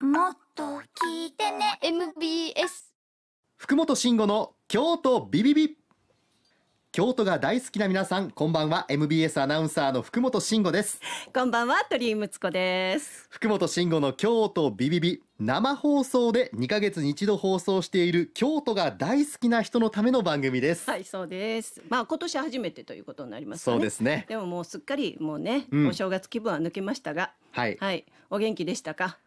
もっと聞いてね MBS 福本慎吾の京都ビビビ京都が大好きな皆さんこんばんは MBS アナウンサーの福本慎吾ですこんばんは鳥居睦子です福本慎吾の京都ビビビ生放送で2ヶ月に一度放送している京都が大好きな人のための番組ですはいそうですまあ今年初めてということになります、ね、そうですねでももうすっかりもうね、うん、お正月気分は抜けましたがはい、はい、お元気でしたか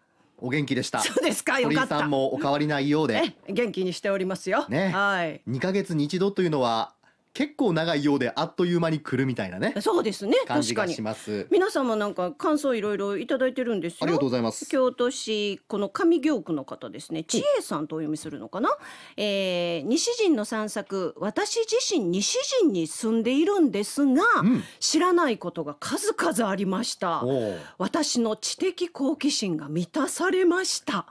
お元気でしたそうですかよかったさんもお変わりないようで元気にしておりますよねはい。二ヶ月に一度というのは結構長いようであっという間に来るみたいなねそうですね感じ確かがにします皆様なんか感想いろいろいただいてるんですよありがとうございます京都市この上京区の方ですね千恵さんとお読みするのかな、えー西陣の散策私自身西陣に住んでいるんですが、うん知らないことが数々ありました私の知的好奇心が満たされました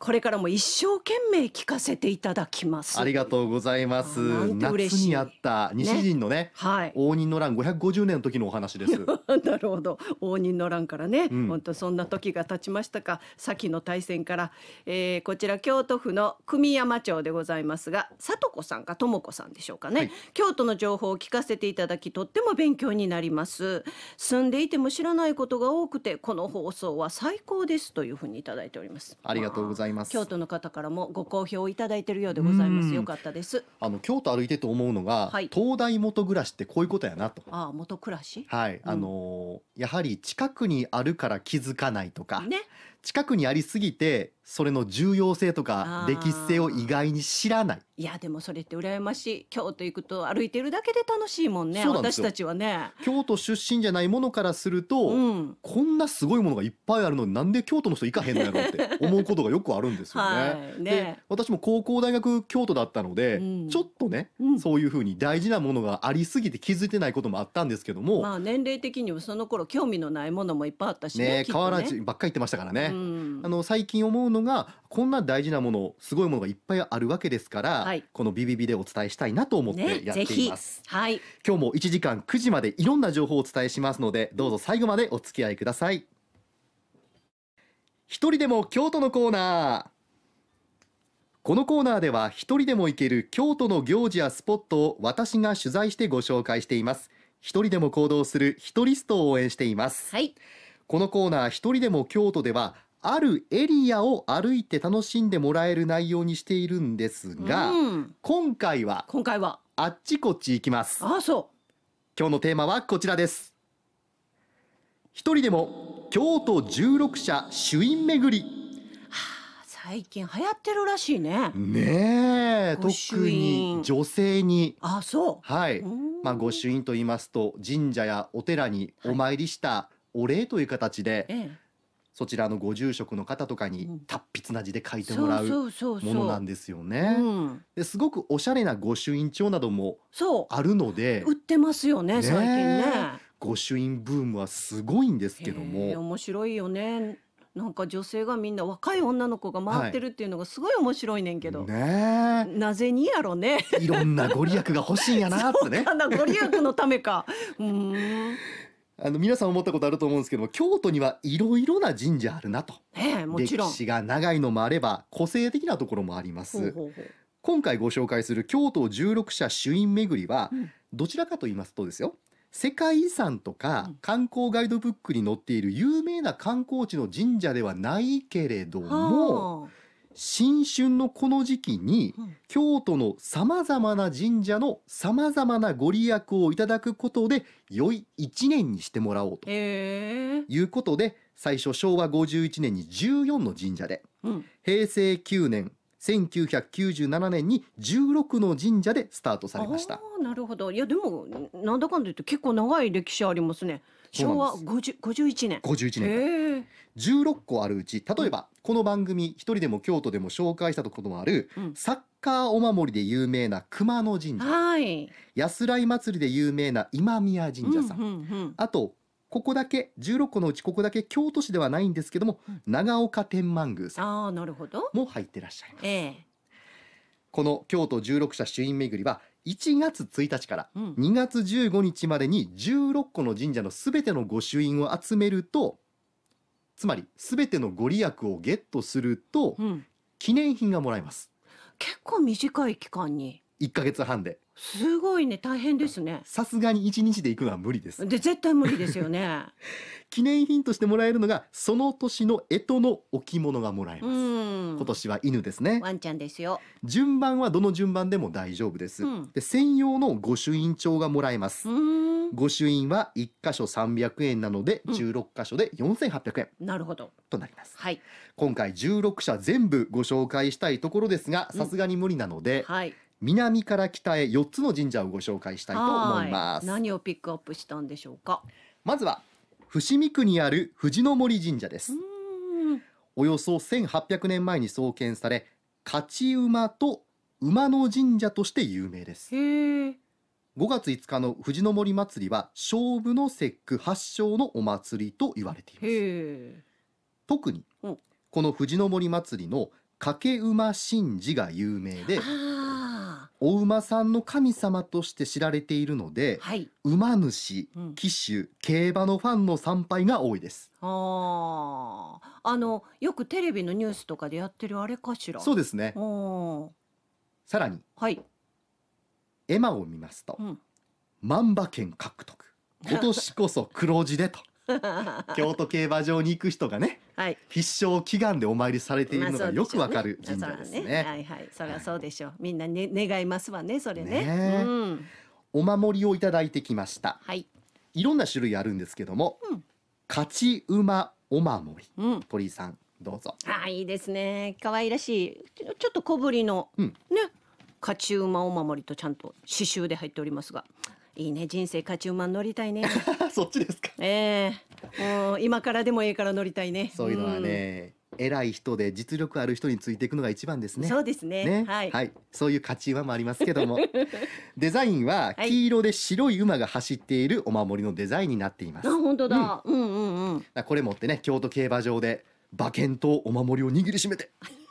これからも一生懸命聞かせていただきますありがとうございますなんて嬉しい夏にやっった西陣のね、ねはい、応仁の乱550年の時のお話です。なるほど応仁の乱からね、うん、本当そんな時が経ちましたか先の大戦から、えー、こちら京都府の久美山町でございますが里子さんか智子さんでしょうかね、はい、京都の情報を聞かせていただきとっても勉強になります住んでいても知らないことが多くてこの放送は最高ですというふうにいいておりますありがとうございます京都の方からもご好評いいてるようでございますよかったですあの京都歩いてと思うのがは、い、東大元暮らしってこういうことやなと。ああ元暮らしはい、うん、あのーやはり近くにあるから気づかないとか、ね近くにありすぎてそれの重要性とか歴史性を意外に知らないいやでもそれって羨ましい京都行くと歩いてるだけで楽しいもんねん私たちはね京都出身じゃないものからすると、うんこんなすごいものがいっぱいあるのになんで京都の人行かへんのやろうって思うことがよくあるんですよね。はね私も高校大学京都だったので、うんちょっとね、うんそういうふうに大事なものがありすぎて気づいてないこともあったんですけども、まあ年齢的にもその頃興味のないものもいっぱいあったしねねきっと変わらばっかり言ってましたからね、あの最近思うのがこんな大事なものすごいものがいっぱいあるわけですから、はい、このビビビでお伝えしたいなと思ってやっています、ね、はい、今日も1時間9時までいろんな情報をお伝えしますのでどうぞ最後までお付き合いください一人でも京都のコーナーこのコーナーでは一人でも行ける京都の行事やスポットを私が取材してご紹介しています一人でも行動する一人ストを応援していますはいこのコーナー一人でも京都ではあるエリアを歩いて楽しんでもらえる内容にしているんですが、うん、今回は今回はあっちこっち行きますあそう今日のテーマはこちらです一人でも京都十六社朱印巡り、はあ、最近流行ってるらしいねねえ特に女性にあそうはいまあ御朱印と言いますと神社やお寺にお参りした、はいお礼という形で、ええ、そちらのご住職の方とかに達筆な字で書いてもらうものなんですよね。すごくおしゃれな御朱印帳などもあるので売ってますよね、ね、最近ね。御朱印ブームはすごいんですけども面白いよね。なんか女性がみんな若い女の子が回ってるっていうのがすごい面白いねんけど、はい、ねなぜにやろねいろんなご利益が欲しいんやなってね ご利益のためかうんあの皆さん思ったことあると思うんですけども京都にはいろいろな神社あるなと、ええ、もちろん歴史が長いのもあれば個性的なところもあります今回ご紹介する京都十六社朱印巡りは、うん、どちらかと言いますとですよ世界遺産とか観光ガイドブックに載っている有名な観光地の神社ではないけれども、うん新春のこの時期に、京都のさまざまな神社のさまざまなご利益をいただくことで良い1年にしてもらおうと、えいうことで最初昭和51年に14の神社で、平成9年1997年に16の神社でスタートされましたなるほどいやでもなんだかんだ言って結構長い歴史ありますね昭和51年十一年十6個あるうち例えば、この番組一人でも京都でも紹介したこともある、サッカーお守りで有名な熊野神社、はい、安い祭りで有名な今宮神社さんあとここだけ16個のうちここだけ京都市ではないんですけども、長岡天満宮さんも入ってらっしゃいます。この京都16社朱印巡りは1月1日から2月15日までに16個の神社の全ての御朱印を集めるとつまり全てのご利益をゲットすると、記念品がもらえます結構短い期間に1か月半ですごいね大変ですねさすがに1日で行くのは無理ですで絶対無理ですよね 記念品としてもらえるのがその年の干支の置物がもらえます今年は犬ですねワンちゃんですよ順番はどの順番でも大丈夫です、うん、で専用の御朱印帳がもらえます御朱印は1箇所300円なので16箇所で4800円、うん、なるほどとなります、はい、今回16社全部ご紹介したいところですがさすがに無理なので、うん、はい南から北へ四つの神社をご紹介したいと思います何をピックアップしたんでしょうかまずは伏見区にある藤の森神社ですおよそ1800年前に創建され勝ち馬と馬の神社として有名です5月5日の藤の森祭りは勝負の節句発祥のお祭りと言われています特にこの藤の森祭りの掛馬神事が有名でお馬さんの神様として知られているので、はい、馬主、騎手、競馬のファンの参拝が多いです。ああ、あのよくテレビのニュースとかでやってるあれかしら。そうですね。さらに、はい、絵馬を見ますと、うん、万馬券獲得、今年こそ黒字でと。京都競馬場に行く人がねはい、必勝祈願でお参りされているのがよくわかる神社ですね。ねはいはい、それはそうでしょう。はい、みんなね願いますわね、それね。ねうん、お守りをいただいてきました。はい。いろんな種類あるんですけども、うん、勝ち馬お守り、うん、鳥居さんどうぞ。あいいですね。可愛らしいちょっと小ぶりの、うん、ね勝ち馬お守りとちゃんと刺繍で入っておりますが、いいね人生勝ち馬乗りたいね。そっちですか。ええー今からでもええから乗りたいねそういうのはね、うん、偉い人で実力ある人についていくのが一番ですねそうですね、ねはい、はい、そういう勝ち馬もありますけども デザインは黄色で白い馬が走っているお守りのデザインになっています、あ本当だ、うん、うんうんうんこれ持ってね京都競馬場で馬券とお守りを握りしめて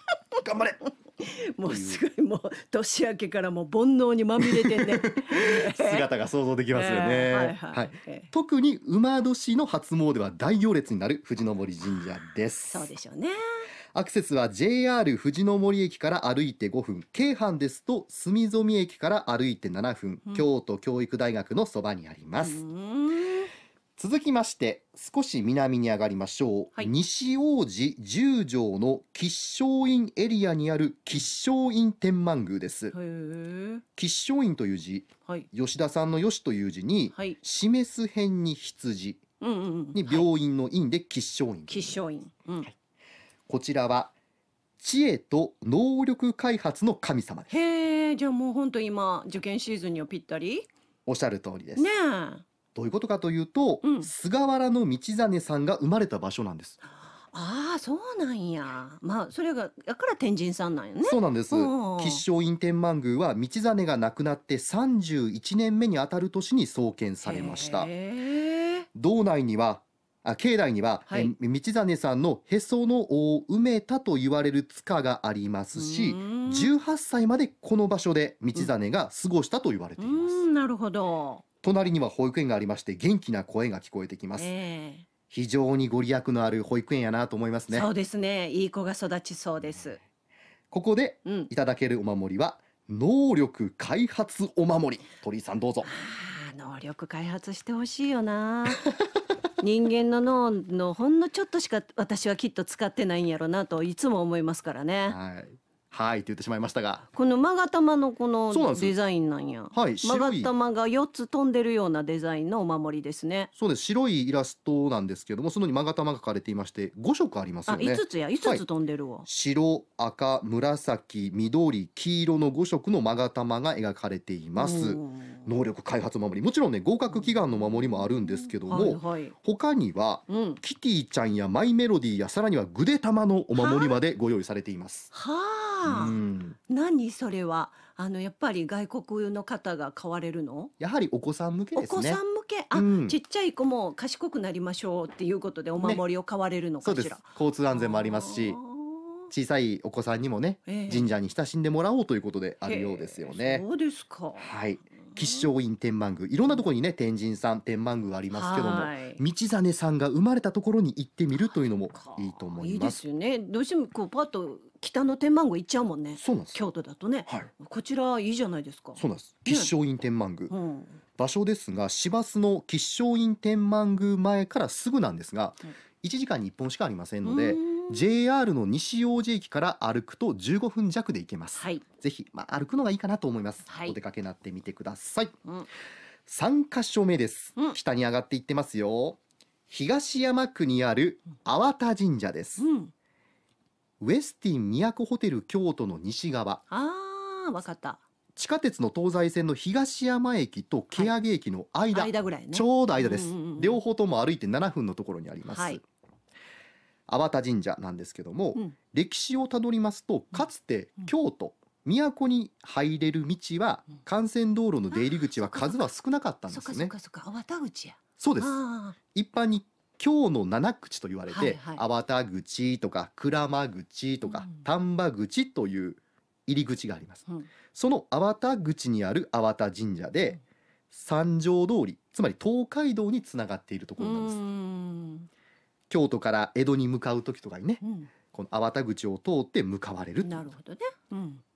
頑張れ もうすごいもう年明けからもう煩悩にまみれてね 姿が想像できますよね、えー、はい、はいはいえー、特に馬年の初詣は大行列になる富士の森神社ですそうでしょうねアクセスは JR 富士の森駅から歩いて5分京阪ですと住染駅から歩いて7分、うん、京都教育大学のそばにあります、うん続きまして少し南に上がりましょう、はい、西王子十条の吉祥院エリアにある吉祥院天満宮です吉祥院という字、はい、吉田さんの吉という字に、はい、示す辺に羊、に病院の院で吉祥院、吉祥院、うん、こちらは知恵と能力開発の神様ですへえじゃあもう本当今受験シーズンにはぴったりおっしゃる通りですねえどういうことかというと、うん、菅原道真さんが生まれた場所なんです。ああそうなんや。まあそれがだから天神さんなんよね。そうなんです。吉祥院天満宮は道真が亡くなって三十一年目にあたる年に創建されました。道内にはあ境内には、はい、道真さんのへそのを埋めたと言われる塚がありますし18歳までこの場所で道真が過ごしたと言われています。なるほど隣には保育園がありまして元気な声が聞こえてきます、えー、非常にご利益のある保育園やなと思いますねそうですねいい子が育ちそうですここでいただけるお守りは、うん、能力開発お守り鳥居さんどうぞ能力開発してほしいよな 人間の脳のほんのちょっとしか私はきっと使ってないんやろなといつも思いますからね、はいはいって言ってしまいましたがこの勾玉のこのデザインなんやはい白勾い玉が四つ飛んでるようなデザインのお守りですねそうです白いイラストなんですけどもそのに勾玉が書かれていまして五色ありますあよね5つや五つ飛んでるわ、白赤紫緑黄色の五色の勾玉が描かれています能力開発守りもちろんね合格祈願の守りもあるんですけども、はいはい他にはうんキティちゃんやマイメロディーやさらにはグデ玉のお守りまでご用意されていますはあ、うん、何それはあのやっぱり外国の方が買われるのやはりお子さん向け、ね、お子さん向けあ、うん、ちっちゃい子も賢くなりましょうっていうことでお守りを買われるのかしら、ね、交通安全もありますし小さいお子さんにもね、神社に親しんでもらおうということであるようですよね、えー、そうですかはい吉祥院天満宮いろんなところにね天神さん天満宮ありますけども道真さんが生まれたところに行ってみるというのもいいと思います。いいですよねどうしてもこうパッと北の天満宮行っちゃうもんねそうなんです京都だとね、はい、こちらいいじゃないですかそうなんです吉祥院天満宮、うん、場所ですが市バスの吉祥院天満宮前からすぐなんですが、う1時間に一本しかありませんので JR の西大路駅から歩くと15分弱で行けます、はい、ぜひ、まあ、歩くのがいいかなと思います、はい、お出かけなってみてください、うん、3箇所目です、うん、北に上がっていってますよ東山区にある阿波田神社です、うんウェスティン都ホテル京都の西側ああ、わかった地下鉄の東西線の東山駅と蹴上駅の間、間ぐらいねちょうど間です、両方とも歩いて7分のところにあります、はい阿波田神社なんですけども、うん歴史をたどりますとかつてうん京都、都に入れる道は幹線道路の出入り口は数は少なかったんですね。そうです。一般に今日の七口と言われて、はいはい、粟田口とか鞍馬口とか、丹波口という入り口があります、うん、その粟田口にある粟田神社で、うん、三条通りつまり東海道につながっているところなんです京都から江戸に向かう時とかにね、うん、この粟田口を通って向かわれるなるほどね、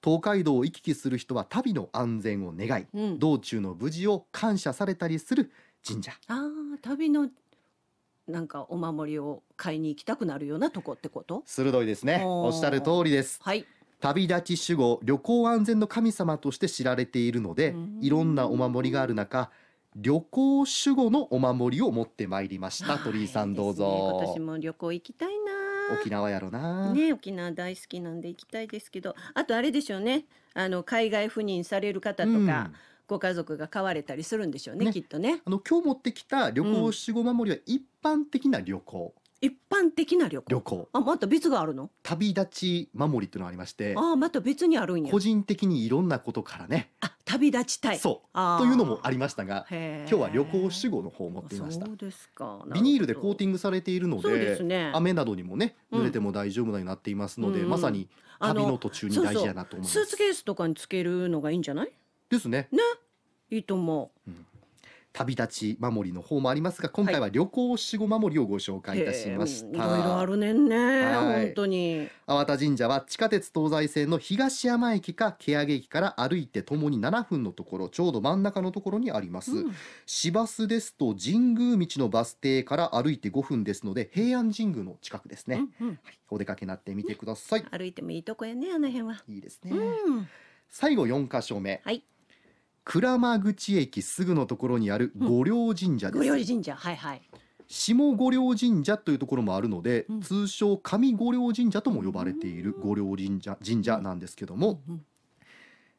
東海道を行き来する人は旅の安全を願い、道中の無事を感謝されたりする神社あ旅のなんかお守りを買いに行きたくなるようなとこってこと鋭いですねおっしゃる通りですはい旅立ち守護旅行安全の神様として知られているのでいろんなお守りがある中旅行守護のお守りを持ってまいりました鳥居さんどうぞ、ね、私も旅行行きたいな沖縄やろなね沖縄大好きなんで行きたいですけどあとあれでしょうねあの海外赴任される方とか、うんご家族が買われたりするんでしょうね、ね、きっとね。あの今日持ってきた旅行七五守りは一般的な旅行。うん一般的な旅行。旅行あ、また別があるの。旅立ち守りというのありまして。あ、また別にあるんや。個人的にいろんなことからね。あ、旅立ちたい。そう。というのもありましたが、今日は旅行主語の方を持っていました。そうですか。ビニールでコーティングされているので、でね、雨などにもね、濡れても大丈夫なようになっていますので、うん、まさに旅の途中に大事やなと思います。そうそうスーツケースとかにつけるのがいいんじゃない？ですね。ねいいと思う。うん旅立ち守りの方もありますが今回は旅行守護守りをご紹介いたしました、はい、ろいろあるねんね、はい、本当に淡田神社は地下鉄東西線の東山駅か蹴上駅から歩いてともに7分のところちょうど真ん中のところにあります、うん、市バスですと神宮道のバス停から歩いて5分ですので平安神宮の近くですね、うんうん、お出かけになってみてください、ね、歩いてもいいとこやねあの辺はいいですね、うん、最後4箇所目、はい鞍馬口駅すぐのところにある五稜神社です、五稜神社はいはい下五稜神社というところもあるので、うん、通称上五稜神社とも呼ばれている五稜神社神社なんですけども、うんうん、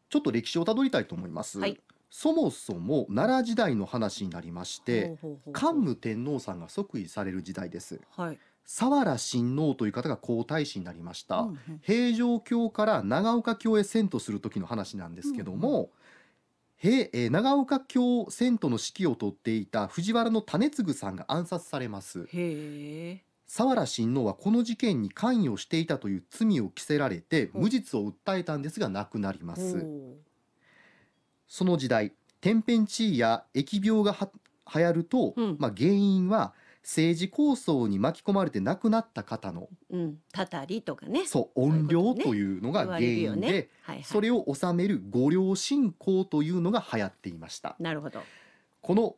ちょっと歴史をたどりたいと思います、はい、そもそも奈良時代の話になりまして桓武天皇さんが即位される時代です、はい、佐原親王という方が皇太子になりました、うんうん、平城京から長岡京へ遷都する時の話なんですけども、うんうんへえ長岡京遷都の指揮を執っていた藤原の種次さんが暗殺されます佐原親王はこの事件に関与していたという罪を着せられて無実を訴えたんですが亡くなりますその時代天変地異や疫病がは流行ると、うん、まあ、原因は政治構想に巻き込まれて亡くなった方の、うん、たたりとかねそう怨霊というのが原因で、ねはいはい、それを治める御霊信仰というのが流行っていました。なるほどこの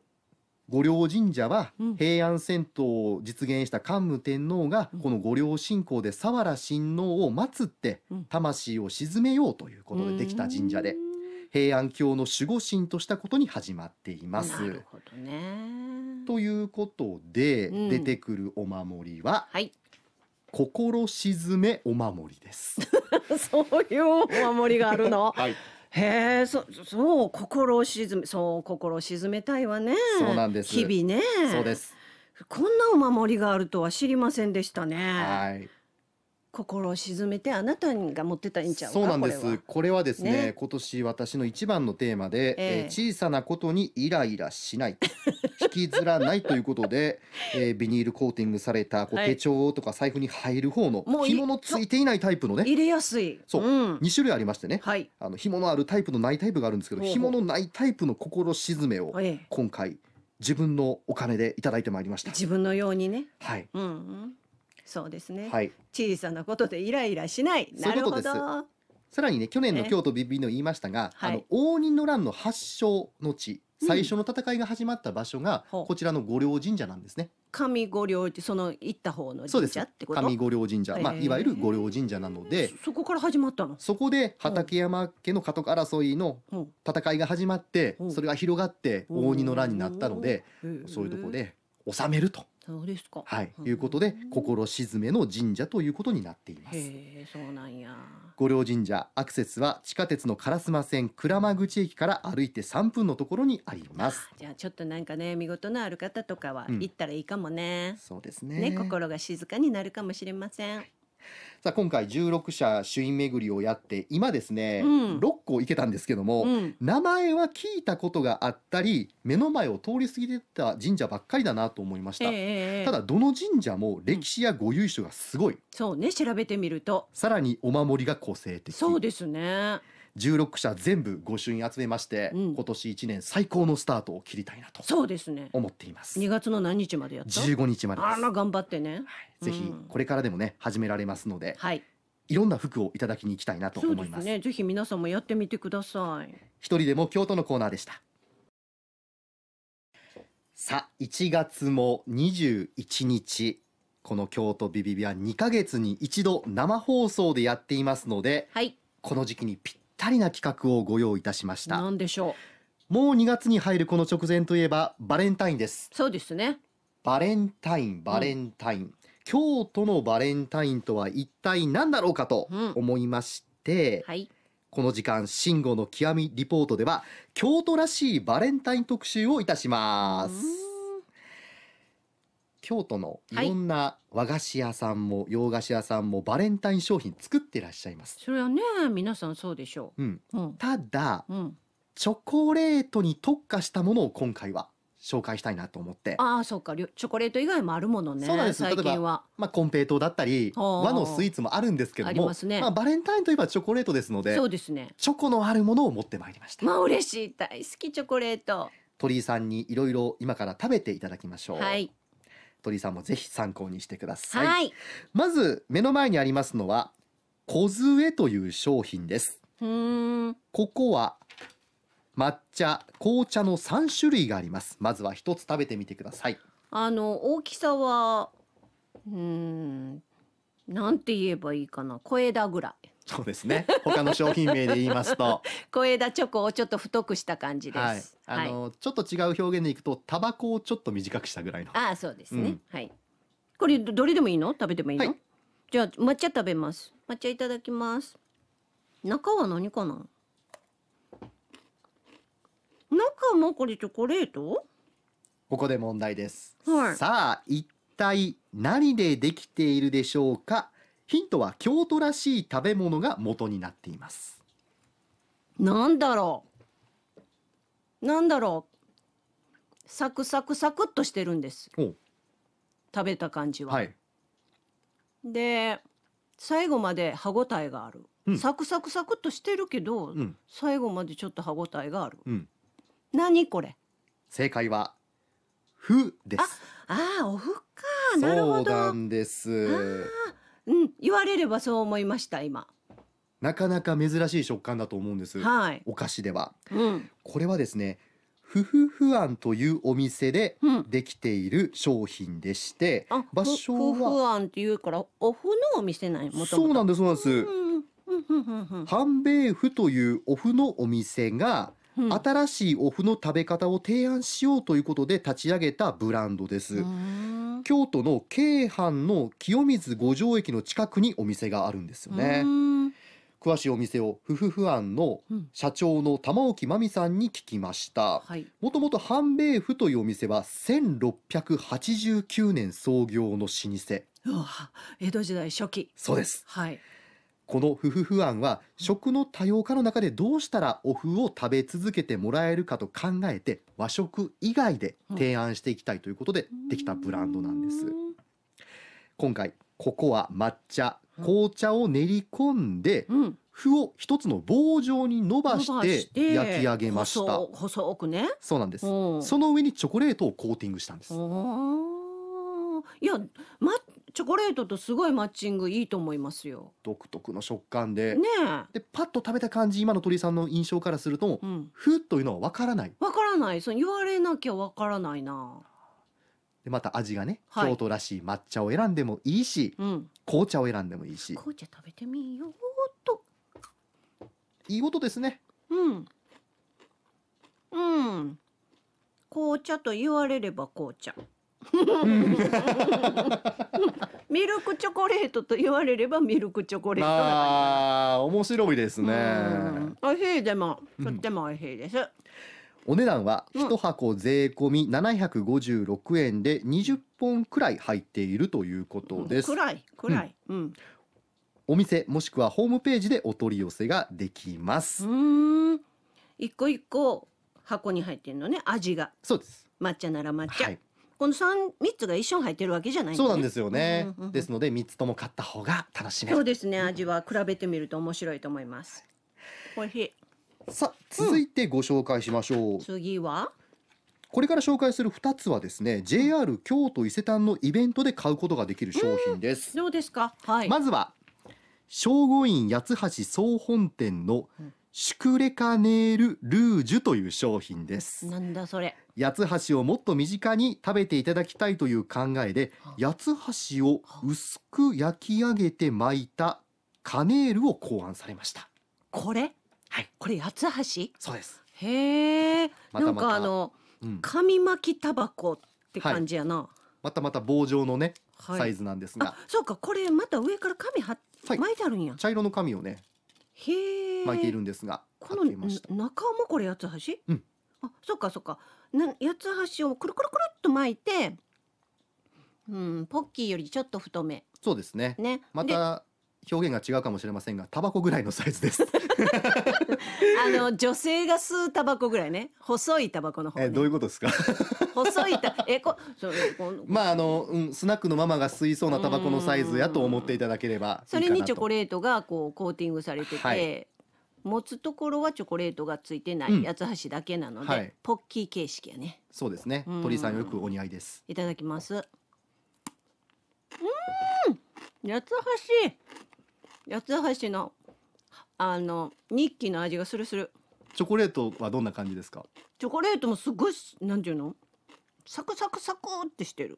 御陵神社は平安遷都を実現した桓武天皇がこの御陵信仰で佐原親王を祀って魂を鎮めようということでできた神社で、うん平安京の守護神としたことに始まっています。なるほどねということで、うん出てくるお守りははい心沈めお守りです。そういうお守りがあるの はい、へえそそう心を沈めそう心を沈めたいわねそうなんです日々ねそうですこんなお守りがあるとは知りませんでしたねはい心を沈めてあなたが持ってたんちゃうそうなんですこれはですね、ね、今年私の一番のテーマで、えー、小さなことにイライラしない 引きずらないということで、えー、ビニールコーティングされたこう、手帳とか財布に入る方の紐のついていないタイプのね入れやすいそう、うん、2種類ありましてね、はい、あの紐のあるタイプのないタイプがあるんですけど紐のないタイプの心沈めを今回自分のお金でいただいてまいりました自分のようにねはい、うん、うんそうですね、はい、小さなことでイライラしないなるほどさらにね去年の京都ビビの言いましたが、あの応仁の乱の発祥の地最初の戦いが始まった場所が、こちらの御陵神社なんですね。上御陵その行った方の神社ってこと上御陵神社、まあ、いわゆる御陵神社なのでそこから始まったのそこで畠山家の家督争いの戦いが始まって、それが広がって大仁の乱になったので、そういうところで収めると。そうですか。はい、いうことで心静めの神社ということになっています。へそうなんや。御陵神社アクセスは地下鉄の烏丸線鞍馬口駅から歩いて三分のところにあります。じゃあちょっとなんかね見事のある方とかは行ったらいいかもね。うん、そうですねね心が静かになるかもしれません。はいさあ今回16社朱印巡りをやって今ですね、うん、6個いけたんですけども、うん、名前は聞いたことがあったり目の前を通り過ぎてた神社ばっかりだなと思いました、えー、ただどの神社も歴史やご由緒がすごい、うん、そうね調べてみるとさらにお守りが個性的そうですね16社全部御朱印集めまして、うん、今年1年最高のスタートを切りたいなとそうですね思っています2月の何日までやった15日まであら頑張ってね、はい、ぜひこれからでもね始められますので、はい、いろんな服をいただきに行きたいなと思いますねぜひ皆さんもやってみてください一人でも京都のコーナーでしたさあ1月も21日この京都ビビビは2か月に一度生放送でやっていますので、はい、この時期にぴっったりな企画をご用意いたしました何でしょうもう2月に入るこの直前といえばバレンタインですそうですねバレンタインバレンタイン、うん、京都のバレンタインとは一体何だろうかと思いまして、うん、はいこの時間、慎吾の極みリポートでは、京都らしいバレンタイン特集をいたします。京都のいろんな和菓子屋さんも洋菓子屋さんもバレンタイン商品作ってらっしゃいます。それはね、皆さんそうでしょうん、う。ん。ただうん。チョコレートに特化したものを今回は紹介したいなと思って、ああ、そうか。チョコレート以外もあるものね。そうなんです最近は。まあ、コンペイトーだったり和のスイーツもあるんですけどありもますねまあ、バレンタインといえばチョコレートですのでそうですね。チョコのあるものを持ってまいりました、まあ嬉しい。大好きチョコレート。鳥居さんにいろいろ今から食べていただきましょう。はい。鳥さんもぜひ参考にしてください、はい、まず目の前にありますのは小杖という商品ですここは抹茶紅茶の3種類がありますまずは一つ食べてみてくださいあの大きさはうんなんて言えばいいかな小枝ぐらいそうですね。他の商品名で言いますと、小枝チョコをちょっと太くした感じです。はい、あの、はい、ちょっと違う表現でいくと、タバコをちょっと短くしたぐらいの。ああ、そうですね。うん、はい。これどれでもいいの？食べてもいいの？はい、じゃあ抹茶食べます。抹茶いただきます。中は何かな？中もこれチョコレート？ここで問題です。はい、さあ一体何でできているでしょうか？ヒントは京都らしい食べ物が元になっていますなんだろうなんだろうサクサクサクっとしてるんです食べた感じは、はい、で最後まで歯ごたえがある、うん、サクサクサクっとしてるけど、うん、最後までちょっと歯ごたえがある、うん、何これ正解は「ふ」ですああおふかなるほどなんですうん、言われればそう思いました今。なかなか珍しい食感だと思うんです。はい、お菓子では、うん、これはですね。ふふふあんというお店でできている商品でして、うん、場所はふふあんっていうからお麩のお店なんそうなんですそうなんです。うん、はんべいふというオフのお店がうん、新しいお麩の食べ方を提案しようということで立ち上げたブランドです。京都の京阪の清水五条駅の近くにお店があるんですよね。詳しいお店をふふふ庵の社長の玉置真美さんに聞きました、もともと半米府というお店は1689年創業の老舗江戸時代初期そうです、はい、この夫婦不安は食の多様化の中でどうしたらお麩を食べ続けてもらえるかと考えて和食以外で提案していきたいということでできたブランドなんです。今回ココア抹茶紅茶を練り込んで、麩を一つの棒状に伸ばして焼き上げました細くねそうなんですその上にチョコレートをコーティングしたんですいや、ま、チョコレートとすごいマッチングいいと思いますよ。独特の食感で。ねで、パッと食べた感じ、今の鳥さんの印象からすると、うん、ふというのはわからない。わからない。その言われなきゃわからないな。で、また味がね、はい、京都らしい抹茶を選んでもいいし、うん、紅茶を選んでもいいし。紅茶食べてみようと。いいことですね。うん。うん。紅茶と言われれば紅茶。ミルクチョコレートと言われればミルクチョコレートああ面白いですね美味しいでもとっても美味しいです、うん、お値段は一箱税込み756円で20本くらい入っているということです、うん、くらいくらい、うん、うんお店もしくはホームページでお取り寄せができます一個一個箱に入ってるのね味がそうです抹茶なら抹茶、はい、この三三つが一緒に入ってるわけじゃない、ね、そうなんですよね、うんうんうん、ですので三つとも買った方が楽しめそうですね味は比べてみると面白いと思います美味しいさあ続いてご紹介しましょう、次はこれから紹介する二つはですね JR 京都伊勢丹のイベントで買うことができる商品です、うどうですか、はい、まずは聖護院八橋総本店のシュクレカネールルージュという商品ですなんだそれ八つ橋をもっと身近に食べていただきたいという考えで八つ橋を薄く焼き上げて巻いたカネールを考案されましたこれはいこれ八つ橋そうですへえ、なんかあの、うん、紙巻きタバコって感じやな、はい、またまた棒状のね、サイズなんですがそうかこれまた上から紙は、はい、巻いてあるんや茶色の紙をねへえ巻いているんですがこの中もこれ八つ橋うんあそっかそっかな八つ橋をくるくるくるっと巻いて、うん、ポッキーよりちょっと太めそうですねねまた表現が違うかもしれませんがタバコぐらいのサイズです あの女性が吸うタバコぐらいね細いタバコの方、ね、えどういうことですか細いタえこそこ まああの、うん、スナックのママが吸いそうなタバコのサイズやと思っていただければそれにチョコレートがこうコーティングされてて、はい、持つところはチョコレートがついてない八つ橋だけなので、はい、ポッキー形式やねそうですね鳥さんよくお似合いですいただきますうん八つ橋八つ橋のあの日記の味がするするチョコレートはどんな感じですかチョコレートもすごいなんていうのサクサクサクってしてる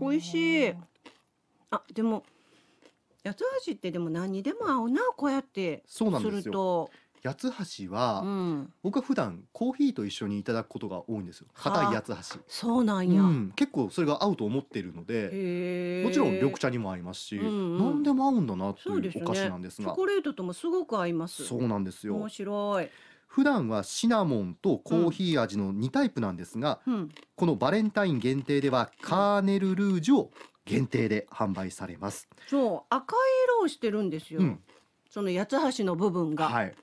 美味しいあでも八つ橋ってでも何にでも合うなこうやってそうなんでするよ八つ橋は、うん僕は普段コーヒーと一緒にいただくことが多いんですよ硬い八つ橋そうな橋、んうや、ん、結構それが合うと思ってるのでもちろん緑茶にも合いますし、うんうん何でも合うんだなというお菓子なんですがチョコレートともすごく合いますそうなんですよ面白い、普段はシナモンとコーヒー味の2タイプなんですが、うん、このバレンタイン限定ではカーネルルージュを限定で販売されますそう赤い色をしてるんですよ、うん、その八つ橋の部分が、はい、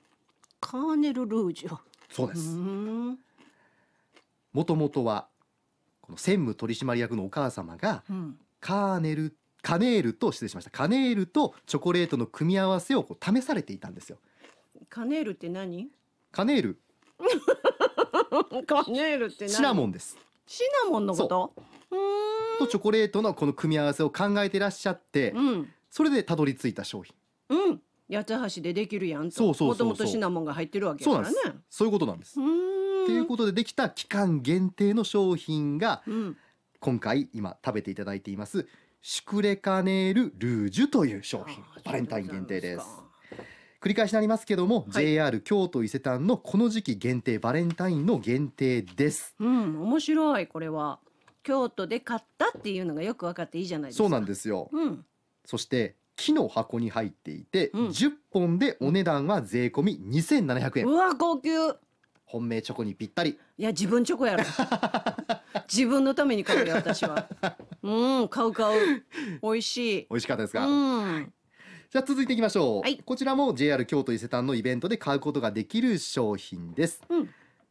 カーネルルージュそうですもともとはこの専務取締役のお母様が、カーネルカネールと失礼しましたカネールとチョコレートの組み合わせをこう試されていたんですよカネールって何カネール カネールってシナモンですシナモンのこととチョコレートのこの組み合わせを考えていらっしゃって、うん、それでたどり着いた商品。うん八つ橋でできるやんともともとシナモンが入ってるわけだからねそういうことなんです。ということでできた期間限定の商品が、うん、今回今食べていただいていますシュクレカネールルージュという商品バレンタイン限定です繰り返しになりますけども、はい、JR 京都伊勢丹のこの時期限定バレンタインの限定ですうん面白いこれは京都で買ったっていうのがよく分かっていいじゃないですかそうなんですよ、うん、そして木の箱に入っていて、うん、10本でお値段は税込み2700円、うわ高級本命チョコにぴったりいや自分チョコやろ 自分のために買うよ私はうん買う買う美味しい美味しかったですか、うん、じゃあ続いていきましょう、はい、こちらも JR 京都伊勢丹のイベントで買うことができる商品です、うん、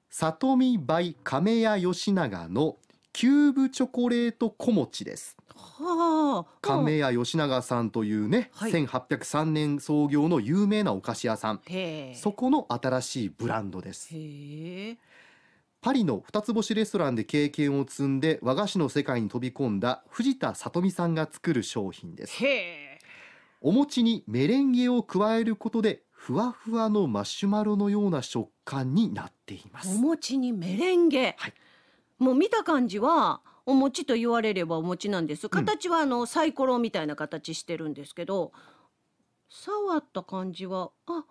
里見 by 亀屋吉永のキューブチョコレート小餅です。はあ、亀屋吉永さんというね、はい、1803年創業の有名なお菓子屋さんそこの新しいブランドですパリの二つ星レストランで経験を積んで和菓子の世界に飛び込んだ藤田さとみさんが作る商品ですお餅にメレンゲを加えることでふわふわのマシュマロのような食感になっていますお餅にメレンゲ、はいもう見た感じはお餅と言われればお餅なんです形はあのサイコロみたいな形してるんですけど、触った感じはあ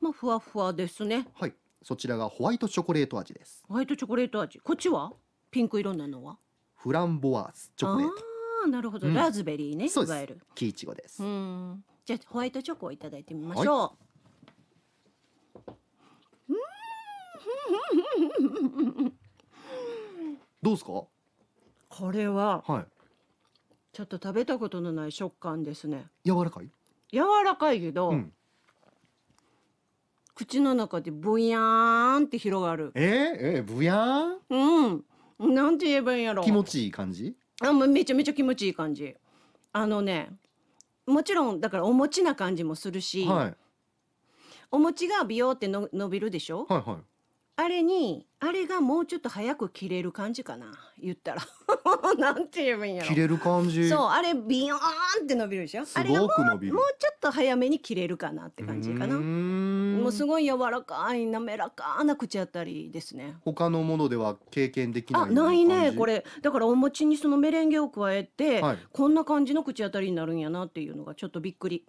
まあふわふわですねはいそちらがホワイトチョコレート味ですホワイトチョコレート味こっちはピンク色なのはフランボワーズチョコレートああなるほど、うん、ラズベリーねいわゆるキイチゴですうんじゃホワイトチョコをいただいてみましょう、はい、うんどうすか？これははい。ちょっと食べたことのない食感ですね。柔らかい？柔らかいけうど、ん。口の中でブヤーンって広がる。えー、えー、ぶーン。うん。なんて言えばいいんやろ気持ちいい感じ？あ、もうめちゃめちゃ気持ちいい感じ。あのね、もちろんだからお餅な感じもするし、はい。お餅がビヨーっての伸びるでしょはいはい。あれに、あれがもうちょっと早く切れる感じかな。言ったら。なんて言えばいいんやろ。切れる感じ。そう、あれビヨーンって伸びるでしょ。すごく伸びるもう。もうちょっと早めに切れるかなって感じかな。うもうすごい柔らかい滑らかな口当たりですね。他のものでは経験できないあ、ないね。これだからお餅にそのメレンゲを加えて、はい、こんな感じの口当たりになるんやなっていうのがちょっとびっくり。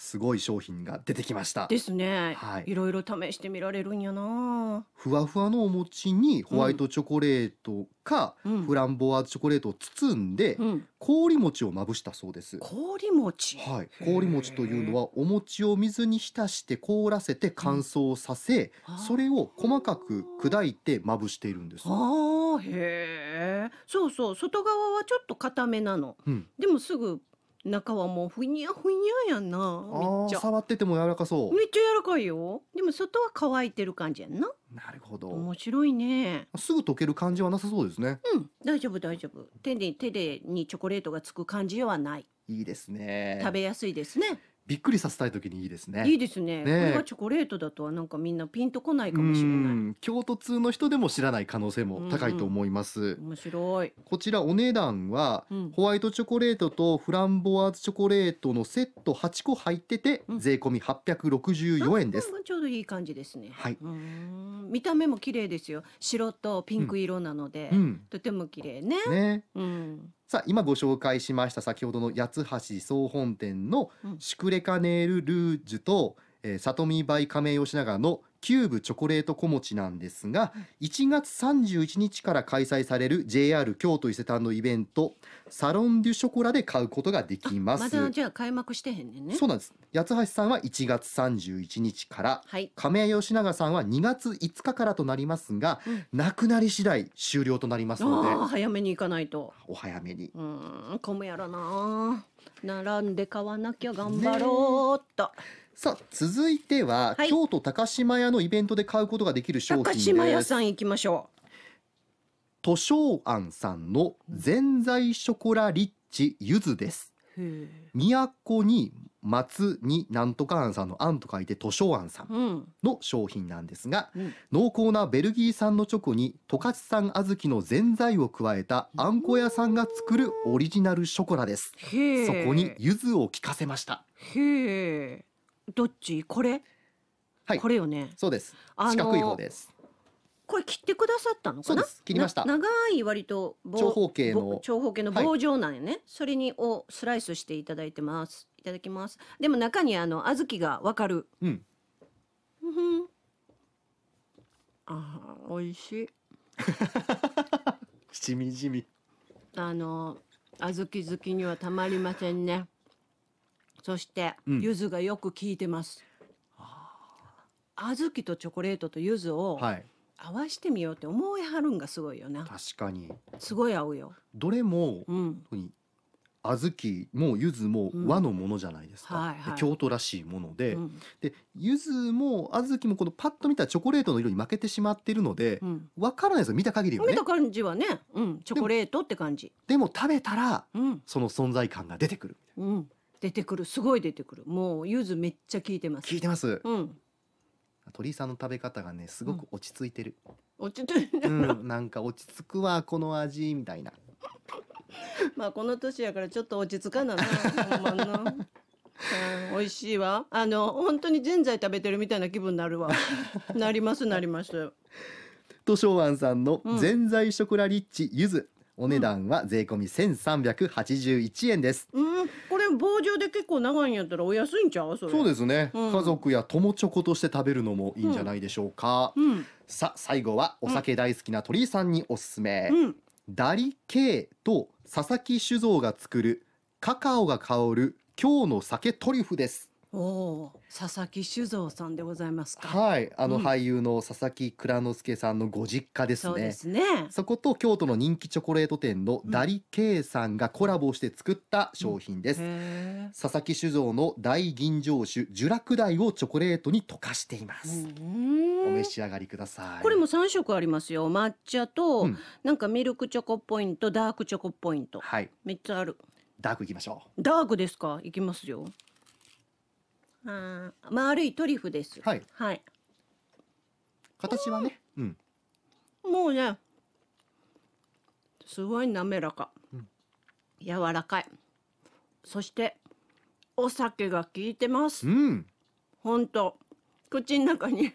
すごい商品が出てきましたですね、はい、いろいろ試してみられるんやなふわふわのお餅にホワイトチョコレートか、うん、フランボワーズチョコレートを包んで、うん、氷餅をまぶしたそうです氷餅はい氷餅というのはお餅を水に浸して凍らせて乾燥させ、うん、それを細かく砕いてまぶしているんですああへえそうそう外側はちょっと固めなの、うん。でもすぐ中はもうふにゃふにゃやんなめっちゃ触ってても柔らかそうめっちゃ柔らかいよでも外は乾いてる感じやんななるほど面白いねすぐ溶ける感じはなさそうですねうん大丈夫大丈夫手で手でにチョコレートがつく感じではないいいですね食べやすいですねびっくりさせたい時にいいですね。いいですね。これがチョコレートだとはなんかみんなピンとこないかもしれない。京都通の人でも知らない可能性も高いと思います。面白い。こちらお値段はうん。ホワイトチョコレートとフランボワーズチョコレートのセット8個入っててうん。税込み864あ、円です。ちょうどいい感じですね。はい。見た目も綺麗ですよ。白とピンク色なのうで、ん、とても綺麗ね。ね。うん。さあ今ご紹介しました先ほどの八橋総本店のシュクレカネールルージュと、えー、里見梅亀吉永のキューブチョコレート小餅なんですが、1月31日から開催される JR 京都伊勢丹のイベント、サロン・デュ・ショコラで買うことができます。まだじゃあ開幕してへんねんね。そうなんです。八橋さんは1月31日から、はい、亀谷吉永さんは2月5日からとなりますが、うん、なくなり次第終了となりますので。早めに行かないと。お早めに。うん、混むやろな。並んで買わなきゃ頑張ろうっと。ねさあ続いては、はい京都高島屋のイベントで買うことができる商品高です島屋さん行きましょう図書庵さんのぜんざいショコラリッチゆずです都に松になんとか庵さんの庵と書いて図書庵さんうん。の商品なんですがうん濃厚なベルギー産のチョコに十勝産小豆のぜんざいを加えたあんこ屋さんが作るオリジナルショコラですそこに柚子を効かせましたへえ。どっちこれ、はい、これよねそうです四角い方ですこれ切ってくださったのかな切りました長い割と長方形の長方形の棒状なんよね、はい、それにをスライスしていただいてますいただきますでも中にあの小豆がわかるうんあ美味しい しみじみあの小豆好きにはたまりませんねそして、うん柚子がよく効いてます。小豆とチョコレートと柚子をはい合わしてみようって思いはるんがすごいよな。確かにすごい合うよ。どれもうん。特に小豆も柚子も和のものじゃないですか、はいはい京都らしいもので、うん。で柚子も小豆もこのパッと見たチョコレートの色に負けてしまっているので、うん。わからないですよ見た限りは見た感じはね、うん、チョコレートって感じ。でも食べたらうん。その存在感が出てくるうん。出てくるすごい出てくるもうゆずめっちゃ効いてます聞いてますうん鳥さんの食べ方がねすごく落ち着いてる、落ち着いてうん、なんか落ち着くわこの味みたいな まあこの年やからちょっと落ち着かななほんまな、美味しいわあの本当にぜんざい食べてるみたいな気分になるわなりますなりますとしょうあんさんのぜんざいショコラリッチゆずお値段は税込み1381円です、うん棒状で結構長いんやったらお安いんちゃうそそうですね、うん家族や友チョコとして食べるのもいいんじゃないでしょうか、うんさあ最後はお酒大好きな鳥居さんにおすすめ、うんダリケイと佐々木酒造が作るカカオが香る今日の酒トリュフですおお、佐々木酒造さんでございますか。はい、あの俳優の佐々木蔵之介さんのご実家ですそうでね。すね。そこと京都の人気チョコレート店のダリケイさんがコラボして作った商品です。へ佐々木酒造の大吟醸酒聚楽大をチョコレートに溶かしていまえ。うす。お召。し上がりください。これも三色ありますよ。抹茶と、うんなんかミルクチョコポイント、ダークチョコポイント。はい、めっちゃある。ダークいきましょう。ダークですか。いきますよ。あ丸いトリュフです。はいはい。形はね、うん、もうね、すごい滑らか、うん柔らかい。そしてお酒が効いてます。うん、ほんと口の中に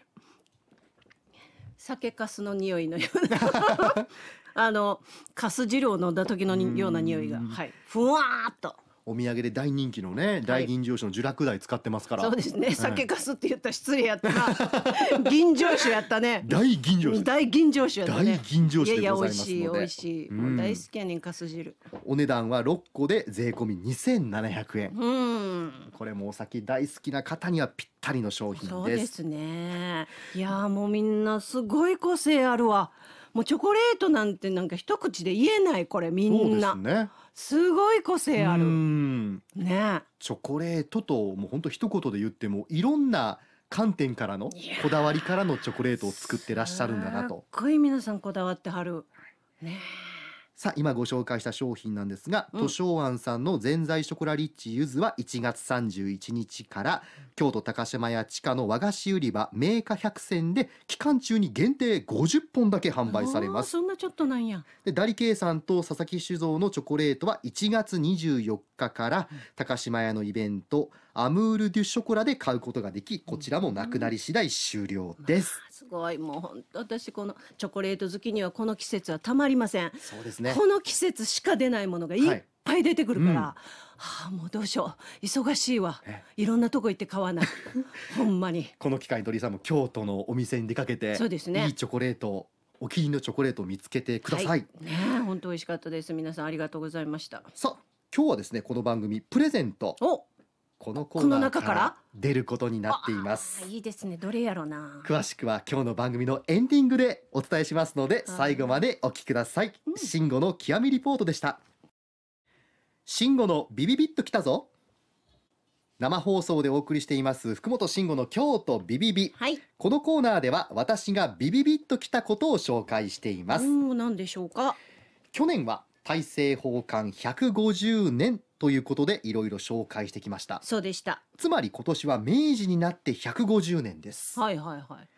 酒粕の匂いのような あの粕汁を飲んだ時のにような匂いがはいふわーっとお土産で大人気のね大吟醸酒の聚楽台使ってますから、そうですね酒粕って言った失礼やったな 吟醸酒やったね大吟醸酒大吟醸酒やったね大吟醸酒でございますのでいやいや美味しい美味しい、大好きやねん粕汁お値段は6個で税込み2700円うんこれもお酒大好きな方にはぴったりの商品ですそうですねいやもうみんなすごい個性あるわもうチョコレートなんてなんか一口で言えないこれみんなそうですねすごい個性ある。ね。チョコレートともう本当一言で言ってもいろんな観点からのこだわりからのチョコレートを作ってらっしゃるんだなと。すっごい皆さんこだわってはる。ね。さあ今ご紹介した商品なんですが、うん、図書庵さんの全在ショコラリッチゆずは1月31日から京都高島屋地下の和菓子売り場名家百選で期間中に限定50本だけ販売されますそんなちょっとなんやでダリケイさんと佐々木酒造のチョコレートは1月24日から高島屋のイベント、うん、アムール・デュ・ショコラで買うことができこちらもなくなり次第終了です、うんごいもう本当私このチョコレート好きにはこの季節はたまりませんそうですねこの季節しか出ないものがいっぱい出てくるから、はいうんはあ、もうどうしよう忙しいわいろんなとこ行って買わない ほんまにこの機会鳥さんも京都のお店に出かけてそうですねいいチョコレートお気に入りのチョコレートを見つけてください、はい、ね本当美味しかったです皆さんありがとうございましたさあ今日はですねこの番組プレゼントこのコーナーから出ることになっていますいいですねどれやろな詳しくは今日の番組のエンディングでお伝えしますので、最後までお聞きください、うん、慎吾の極みリポートでした慎吾のビビビッときたぞ生放送でお送りしています福本慎吾の京都ビビビ、はい、このコーナーでは私がビビビッときたことを紹介しています何でしょうか去年は大政奉還150年ということでいろいろ紹介してきましたそうでしたつまり今年は明治になって150年ですはいはいはい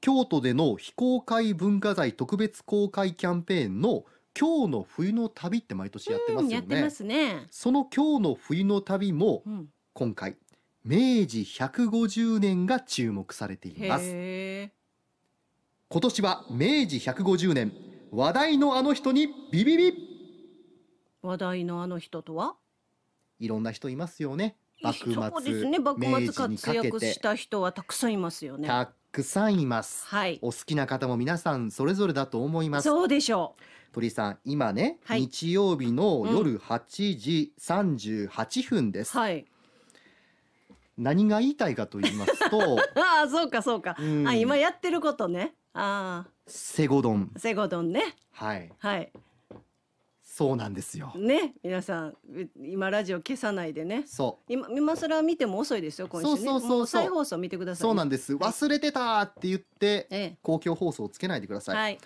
京都での非公開文化財特別公開キャンペーンの今日の冬の旅って毎年やってますよね。やってますね。その今日の冬の旅も、今回、うん、明治150年が注目されています。今年は明治150年、話題のあの人にビビビ話題のあの人とはいろんな人いますよね幕末、ね、幕末活躍した人はたくさんいますよねたくさんいます、はい、お好きな方も皆さんそれぞれだと思いますそうでしょう鳥さん今ね、はい、日曜日の夜8時38分です、うん、はい何が言いたいかと言いますと ああそうかそうか、うん、あ今やってることねああセゴドンセゴドンねはいはいそうなんですよ。ね、皆さん、今ラジオ消さないでね。そう。今、今更見ても遅いですよ、今週、ね、そうそうそう再放送見てください、ね、そうなんです。忘れてたって言って、ええ、公共放送をつけないでください。はい、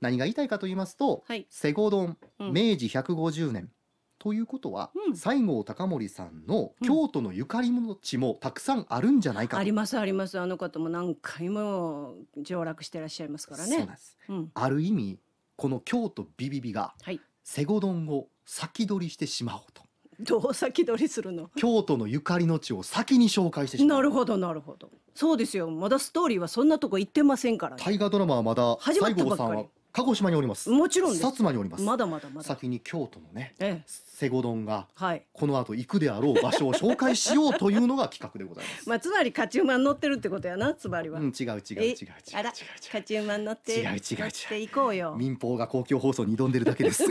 何が言いたいかと言いますと、はい、セゴドン、明治百五十年。うん、ということは、うん、西郷隆盛さんの京都のゆかりの地もたくさんあるんじゃないか、うん、ありますありますあの方も何回も上洛していらっしゃいますからね。うん、ある意味この京都ビビビが、はい、セゴドンを先取りしてしまおうとどう先取りするの京都のゆかりの地を先に紹介してしまうなるほどなるほどそうですよまだストーリーはそんなとこ行ってませんから、ね、大河ドラマはまだ西郷さんは鹿児島におりますもちろん薩摩におりますまだまだまだ先に京都のね、ええ、瀬古丼が、はい、この後行くであろう場所を紹介しようというのが企画でございます まあつまり勝ち馬に乗ってるってことやなつまりは、うん、違う違う違う違う違うあら勝ち馬に乗って違う違う違う行こうよ民放が公共放送に挑んでるだけです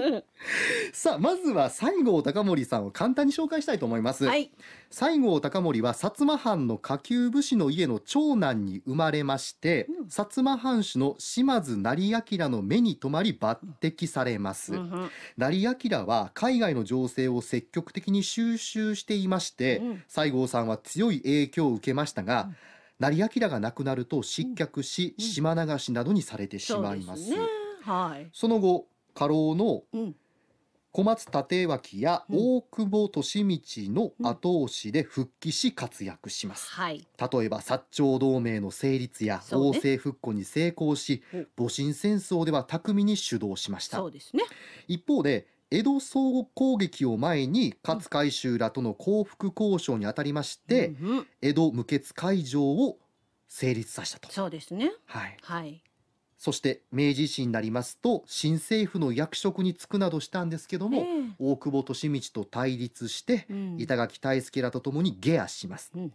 さあまずは西郷隆盛さんを簡単に紹介したいと思います、はい、西郷隆盛は薩摩藩の下級武士の家の長男に生まれまして、うん、薩摩藩主の島津成明の目に留まり抜擢されます、うん、成明は海外の情勢を積極的に収集していまして、うん、西郷さんは強い影響を受けましたが、成明が亡くなると失脚し、島流しなどにされてしまいますす、ねはい、その後家老の小松立脇や大久保利通の後押しで復帰し活躍します、はい、例えば薩長同盟の成立や王政復古に成功し、ね、戊辰戦争では巧みに主導しましたそうですね一方で江戸総合攻撃を前に勝海舟らとの降伏交渉にあたりまして、うんうん、江戸無血会場を成立させたとそうですねはい、はい、そして明治維新になりますと新政府の役職に就くなどしたんですけども、えー、大久保利通と対立して、うん、板垣退助らと共に下野します、うんうん、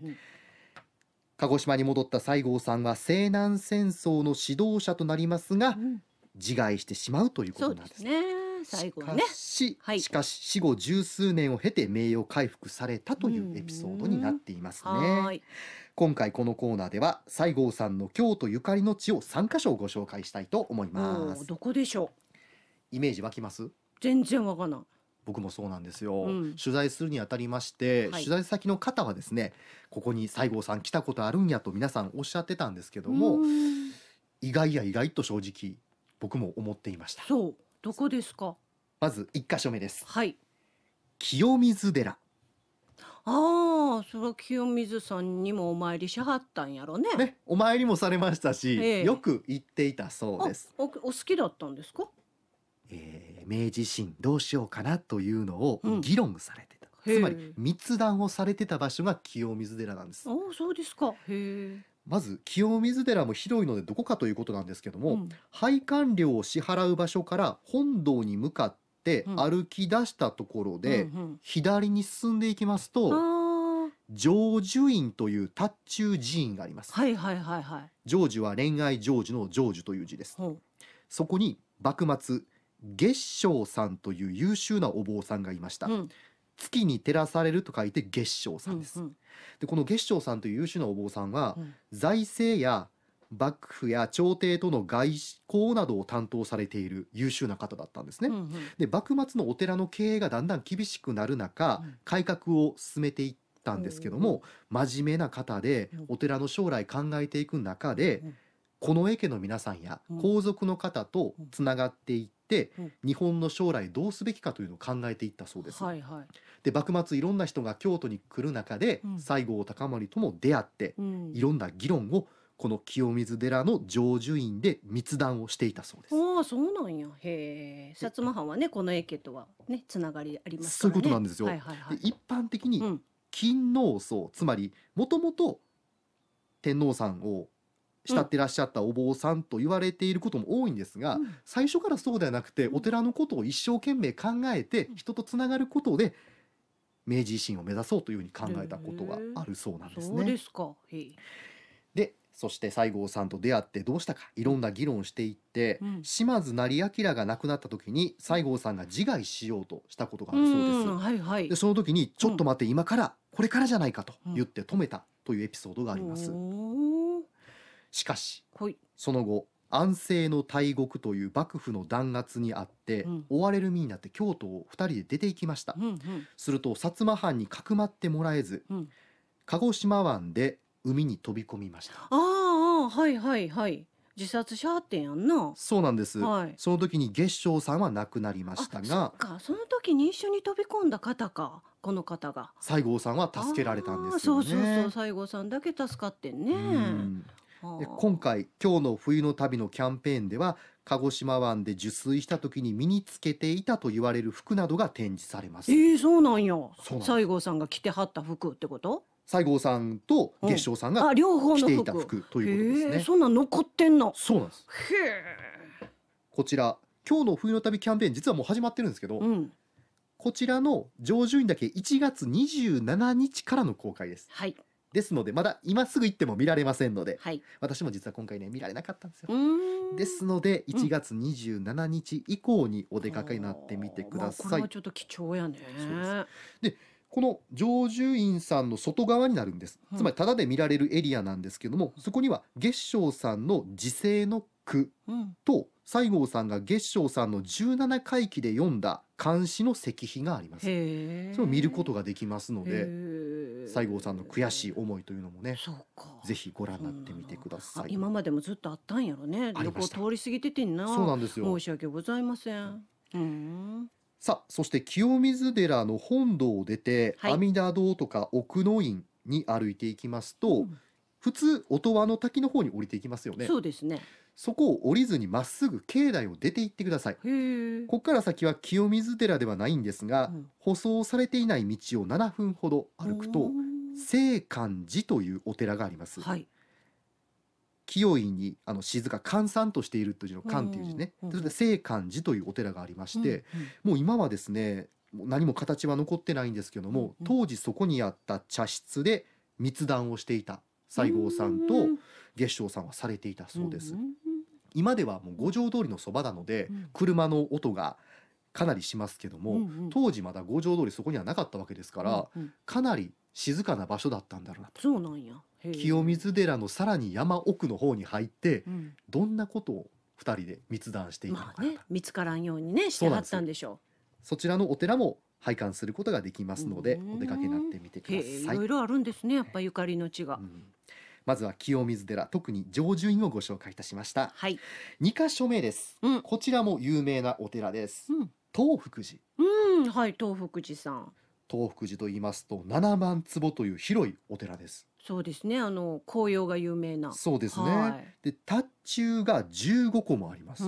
鹿児島に戻った西郷さんは西南戦争の指導者となりますが、うん、自害してしまうということなんですね。最後ねし,、しかし死後十数年を経て名誉回復されたというエピソードになっていますね今回このコーナーでは西郷さんの京都ゆかりの地を3箇所ご紹介したいと思いますどこでしょうイメージ湧きます全然わかんない僕もそうなんですよ、うん、取材するにあたりまして、はい、取材先の方はですねここに西郷さん来たことあるんやと皆さんおっしゃってたんですけども意外や意外と正直僕も思っていましたそうどこですかまず一箇所目ですはい清水寺ああ、その清水さんにもお参りしはったんやろね。ね、お参りもされましたし、ええよく行っていたそうです。お、お好きだったんですか。えー明治維新どうしようかなというのを議論されてた、へえつまり密談をされてた場所が清水寺なんですおあ、そうですか。へえ。まず清水寺も広いのでどこかということなんですけども、うん、拝観料を支払う場所から本堂に向かって歩き出したところで、うん、左に進んでいきますと、うん、成就院という達中寺院があります。はいはいはいはい。成就は恋愛成就の成就という字です。そこに幕末月照さんという優秀なお坊さんがいました。月に照らされると書いて月照さんです。うんうんでこの月照さんという優秀なお坊さんは、うん、財政や幕府や朝廷との外交などを担当されている優秀な方だったんですね。うんうん、で幕末のお寺の経営がだんだん厳しくなる中、うん、改革を進めていったんですけども、うん真面目な方でお寺の将来考えていく中で、うん、この家家の皆さんや皇族の方とつながっていって。、うん、日本の将来どうすべきかというのを考えていったそうです。はいはい、で幕末いろんな人が京都に来る中で、うん、西郷隆盛とも出会って、うん、いろんな議論をこの清水寺の常住院で密談をしていたそうです。ああ、そうなんや。へえ。薩摩藩はね、この英家とはね、つながりあります、ね、そういうことなんですよ。はいはいはい、一般的に、勤王僧、つまり、もともと天皇さんを慕ってらっしゃったお坊さんと言われていることも多いんですが、うん、最初からそうではなくてお寺のことを一生懸命考えて人とつながることで明治維新を目指そうというふうに考えたことがあるそうなんですね。えー、でそして西郷さんと出会ってどうしたかいろんな議論をしていって、うん、島津成明が亡くなった時に西郷さんが自害しようとしたことがあるそうです。はいはい、でその時に「ちょっと待って、うん、今からこれからじゃないか」と言って止めたというエピソードがあります。うんしかし、はい、その後安政の大国という幕府の弾圧にあって、うん、追われる身になって京都を2人で出ていきました、うんうん、すると薩摩藩にかくまってもらえず、うん、鹿児島湾で海に飛び込みましたああはいはいはい自殺しはってんやんなそうなんです、はい、その時に月商さんは亡くなりましたがその時に一緒に飛び込んだ方かこの方が西郷さんは助けられたんですよねそうそうそう西郷さんだけ助かってねで今回「今日の冬の旅」のキャンペーンでは鹿児島湾で受水した時に身につけていたと言われる服などが展示されますええそうなんやなん西郷さんが着てはった服ってこと西郷さんと月照さんがあ両方着ていた服ということですへえねそんな残ってんのそうなんですへえこちら今日の冬の旅キャンペーン実はもう始まってるんですけど、うんこちらの上旬だけ1月27日からの公開ですはいですのでまだ今すぐ行っても見られませんので、はい、私も実は今回ね見られなかったんですよですので1月27日以降にお出かけになってみてください、うんまあ、ちょっと貴重やねでこの常住院さんの外側になるんです、つまりただで見られるエリアなんですけども、そこには月照さんの自生の句と、西郷さんが月照さんの17回忌で読んだ漢詩の石碑がありますそれを見ることができますので西郷さんの悔しい思いというのもねぜひご覧になってみてください今までもずっとあったんやろね旅行通り過ぎててんなそうなんですよ申し訳ございません、うん、さあそして清水寺の本堂を出て、はい、阿弥陀堂とか奥の院に歩いていきますと、うん、普通音羽の滝の方に降りていきますよねそうですねそこを降りずにまっすぐ境内を出て行ってくださいここから先は清水寺ではないんですが、うん、舗装されていない道を7分ほど歩くと聖観寺というお寺があります、はい、清いにあの静か閑散としているという字の観という字ね、うんうん、それで聖観寺というお寺がありまして、うんうん、もう今はですね何も形は残ってないんですけども、うん、当時そこにあった茶室で密談をしていた西郷さんと月照さんはされていたそうです。うんうん今ではもう五条通りのそばなので、うん、車の音がかなりしますけども、うんうん、当時まだ五条通りそこにはなかったわけですから、うんうん、かなり静かな場所だったんだろうなと。そうなんや清水寺のさらに山奥の方に入って、うん、どんなことを2人で密談していたのか、ね、見つからんようにねしてはったんでしょうそちらのお寺も拝観することができますのでお出かけになってみてくださいいろいろあるんですねやっぱゆかりの地が、うん、まずは清水寺特に上順院をご紹介いたしましたはい二箇所目です、うん、こちらも有名なお寺です、うん、東福寺うんはい東福寺さん東福寺と言いますと七万坪という広いお寺ですそうですねあの紅葉が有名なそうですねで塔柱が十五個もあります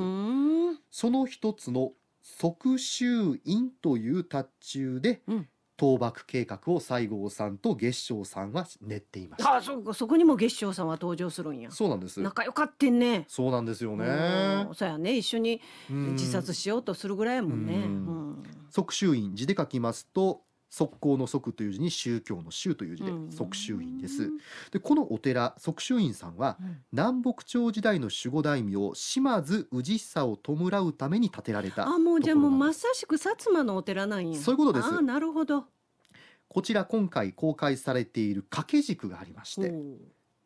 その一つの側州院という塔柱で、うん倒幕計画を西郷さんと月商さんは練っていましたあそうかそこにも月商さんは登場するんやそうなんです仲良かってんねそうなんですよねそうやね一緒に自殺しようとするぐらいやもんね、うん、即習院字で書きますと即行の即という字に宗教の宗という字で即宗院です。でこのお寺即宗院さんは、南北朝時代の守護大名島津氏久を弔うために建てられたあもうじゃあもうまさしく薩摩のお寺なんやそういうことですあなるほどこちら今回公開されている掛け軸がありまして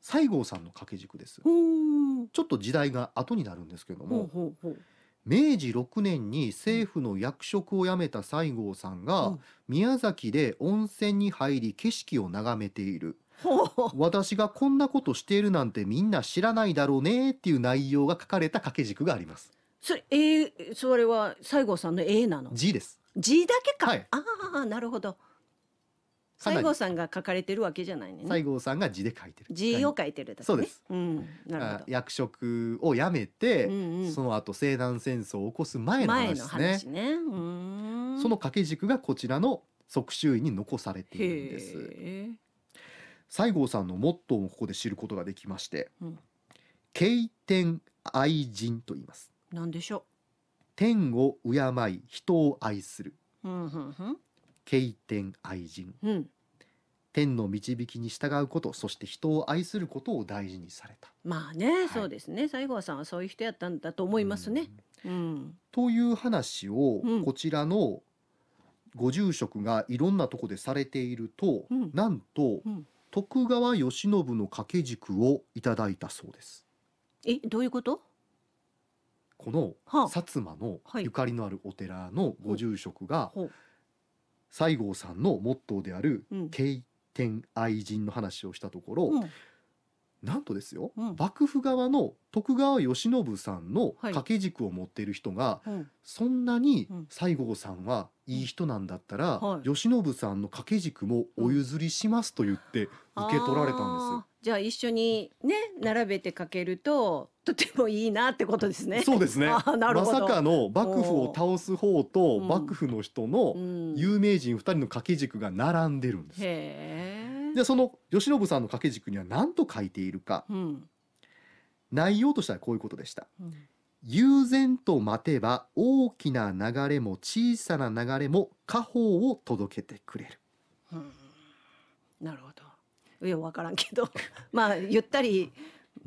西郷さんの掛け軸ですちょっと時代が後になるんですけれども明治6年に政府の役職を辞めた西郷さんが、うん宮崎で温泉に入り景色を眺めている私がこんなことしているなんてみんな知らないだろうねっていう内容が書かれた掛け軸がありますそれ、えー、それは西郷さんの A なの G です G だけか、はいああなるほど西郷さんが書かれてるわけじゃないね。西郷さんが字で書いてる。字を書いてる、ね、そうです。うん、役職を辞めて、うんうん、その後西南戦争を起こす前の話ですね。ねその掛け軸がこちらの即周囲に残されているんです。西郷さんのモットーもここで知ることができまして、うん、敬天愛人と言います。なんでしょう。天を敬い人を愛する。うん、うんうん敬天愛人、うん、天の導きに従うことそして人を愛することを大事にされたまあね、はい、そうですね西郷さんはそういう人やったんだと思いますね。うん、うん、という話をこちらのご住職がいろんなとこでされていると、うん、なんと、徳川慶喜の掛け軸をいただいたそうです。えどういうことこの薩摩のゆかりのあるお寺のご住職が、はあはあ西郷さんのモットーである敬天愛人の話をしたところ、うんなんとですよ、うん幕府側の徳川慶喜さんの掛け軸を持っている人が、そんなに西郷さんはいい人なんだったら、はい慶喜さんの掛け軸もお譲りしますと言って受け取られたんですよ。じゃあ一緒にね並べてかけるととてもいいなってことですね。そうですね。まさかの幕府を倒す方と幕府の人の有名人二人の掛け軸が並んでるんです。うんうでその慶喜さんの掛け軸には何と書いているか、うん、内容としてはこういうことでした。悠然と待てば大きな流れも小さな流れも家宝を届けてくれる。なるほど。よう分からんけど まあゆったり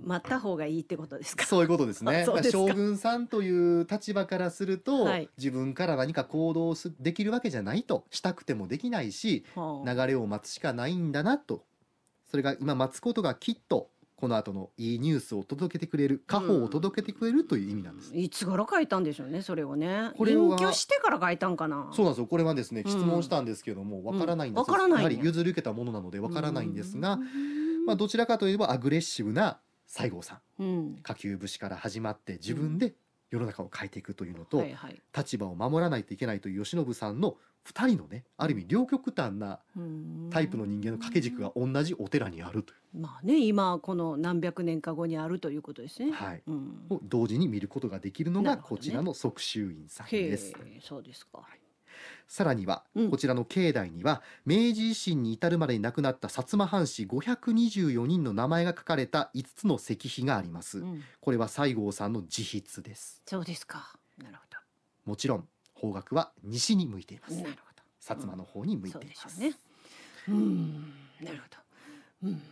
待った方がいいってことですかそういうことですね です将軍さんという立場からすると、はい、自分から何か行動すできるわけじゃないとしたくてもできないし、はあ、流れを待つしかないんだなとそれが今待つことがきっとこの後のいいニュースを届けてくれる家宝を届けてくれるという意味なんです、うん、いつ頃書いたんでしょうねそれをねこれ隠居してから書いたんかなそうなんですよこれはですね質問したんですけどもわ、からないんです、うん、からない、やはり譲り受けたものなのでわからないんですが、まあどちらかといえばアグレッシブな西郷さん、下級武士から始まって自分で世の中を変えていくというのと、はいはい、立場を守らないといけないという慶喜さんの2人のねある意味両極端なタイプの人間の掛け軸が同じお寺にあるというまあね今この何百年か後にあるということですね。はい、うん、を同時に見ることができるのがこちらの即宗院さんです。そうですか、はいさらには、こちらの境内には明治維新に至るまでに亡くなった薩摩藩士524人の名前が書かれた5つの石碑があります、うん、これは西郷さんの自筆ですそうですかなるほどもちろん方角は西に向いています薩摩の方に向いています、うん、ね、うんなるほど、うん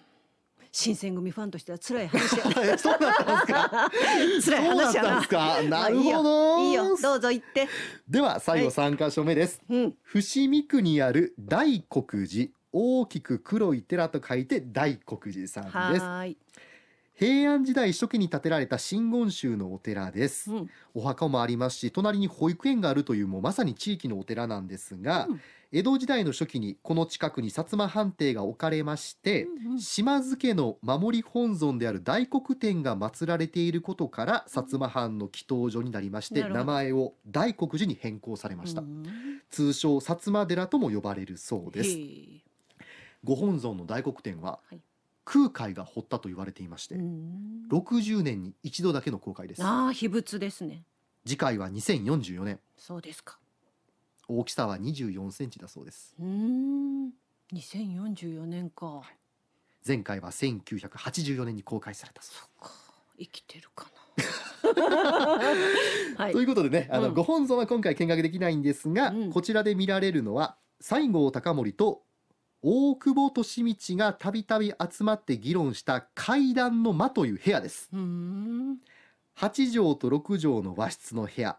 新選組ファンとしては辛い話や そうだったんですか 辛い話やなですかなるほどいいよどうぞ行ってでは最後三箇所目です、はいうん、伏見区にある大黒寺大きく黒い寺と書いて大黒寺さんです平安時代初期に建てられた真言宗のお寺です、うん、お墓もありますし隣に保育園があるというもうまさに地域のお寺なんですが、うん、江戸時代の初期にこの近くに薩摩藩邸が置かれまして、うんうん、島津家の守り本尊である大黒天が祀られていることから薩摩藩の祈祷所になりまして、うん、名前を大黒寺に変更されました、通称薩摩寺とも呼ばれるそうですご本尊の大黒天は、はい空海が掘ったと言われていまして、60年に一度だけの公開ですああ秘仏ですね次回は2044年そうですか大きさは24センチだそうですうん2044年か、前回は1984年に公開されたそうか生きてるかな はい、ということでねあの、うん、ご本尊は今回見学できないんですが、うん、こちらで見られるのは西郷隆盛と大久保利通がたびたび集まって議論した階段の間という部屋です。8畳と6畳の和室の部屋。